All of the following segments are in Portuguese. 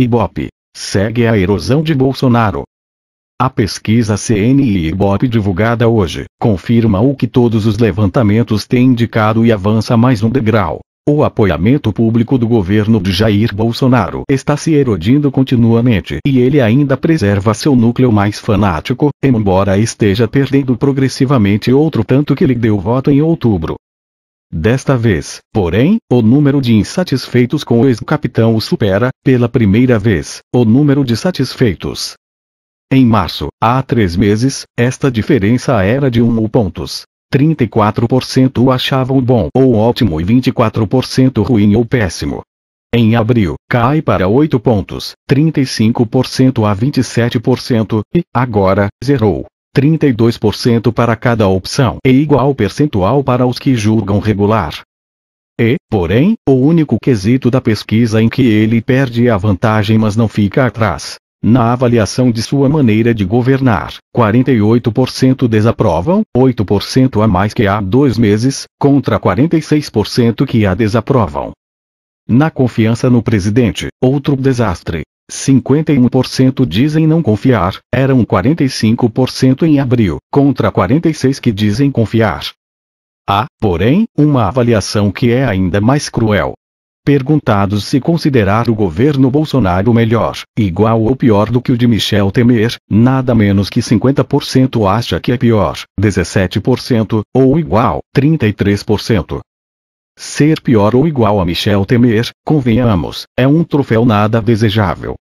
Ibope. Segue a erosão de Bolsonaro. A pesquisa CNI Ibope divulgada hoje confirma o que todos os levantamentos têm indicado e avança mais um degrau. O apoiamento público do governo de Jair Bolsonaro está se erodindo continuamente e ele ainda preserva seu núcleo mais fanático, embora esteja perdendo progressivamente outro tanto que lhe deu voto em outubro. Desta vez, porém, o número de insatisfeitos com o ex-capitão o supera, pela primeira vez, o número de satisfeitos. Em março, há três meses, esta diferença era de 1 pontos. 34% o achavam bom ou ótimo e 24% ruim ou péssimo. Em abril, cai para 8 pontos, 35% a 27%, e, agora, zerou. 32% para cada opção e igual percentual para os que julgam regular. E, porém, o único quesito da pesquisa em que ele perde a vantagem mas não fica atrás. Na avaliação de sua maneira de governar, 48% desaprovam, 8% a mais que há dois meses, contra 46% que a desaprovam. Na confiança no presidente, outro desastre, 51% dizem não confiar, eram 45% em abril, contra 46% que dizem confiar. Há, porém, uma avaliação que é ainda mais cruel. Perguntados se considerar o governo Bolsonaro melhor, igual ou pior do que o de Michel Temer, nada menos que 50% acha que é pior, 17% ou igual, 33%. Ser pior ou igual a Michel Temer, convenhamos, é um troféu nada desejável.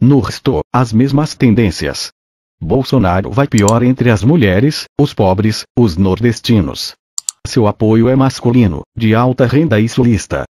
No resto, as mesmas tendências. Bolsonaro vai pior entre as mulheres, os pobres, os nordestinos. Seu apoio é masculino, de alta renda e sulista.